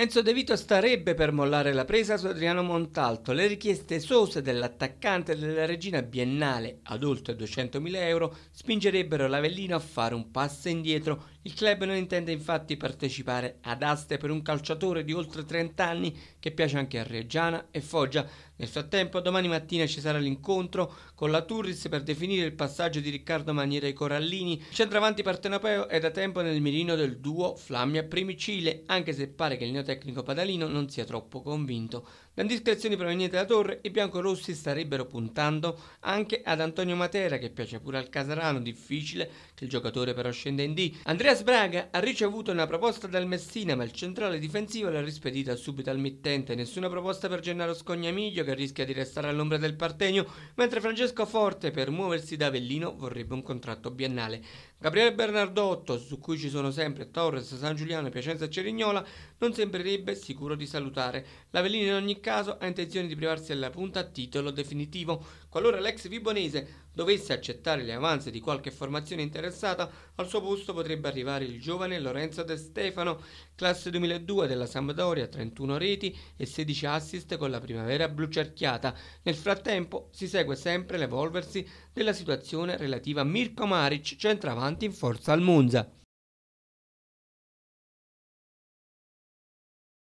Enzo De Vito starebbe per mollare la presa su Adriano Montalto. Le richieste sose dell'attaccante della regina biennale ad oltre 200.000 euro spingerebbero l'Avellino a fare un passo indietro il club non intende infatti partecipare ad aste per un calciatore di oltre 30 anni che piace anche a Reggiana e Foggia. Nel frattempo domani mattina ci sarà l'incontro con la Turris per definire il passaggio di Riccardo Maniera ai Corallini. Centravanti partenopeo è da tempo nel mirino del duo Flammia Primicile, anche se pare che il neotecnico Padalino non sia troppo convinto. Da indiscrezioni provenienti da Torre, i biancorossi starebbero puntando anche ad Antonio Matera che piace pure al Casarano, difficile che il giocatore però scenda in D. Andrea Hellas Braga ha ricevuto una proposta dal Messina, ma il centrale difensivo l'ha rispedita subito al mittente. Nessuna proposta per Gennaro Scognamiglio, che rischia di restare all'ombra del Partenio, mentre Francesco Forte, per muoversi da Avellino, vorrebbe un contratto biennale. Gabriele Bernardotto, su cui ci sono sempre Torres, San Giuliano, Piacenza e Cerignola, non sembrerebbe sicuro di salutare. L'Avellino in ogni caso ha intenzione di privarsi alla punta a titolo definitivo. Qualora l'ex Vibonese dovesse accettare le avanze di qualche formazione interessata, al suo posto potrebbe arrivare arrivare il giovane Lorenzo De Stefano, classe 2002 della Sampdoria, 31 reti e 16 assist con la primavera blucerchiata. Nel frattempo si segue sempre l'evolversi della situazione relativa a Mirko Maric, centravanti in forza al Monza.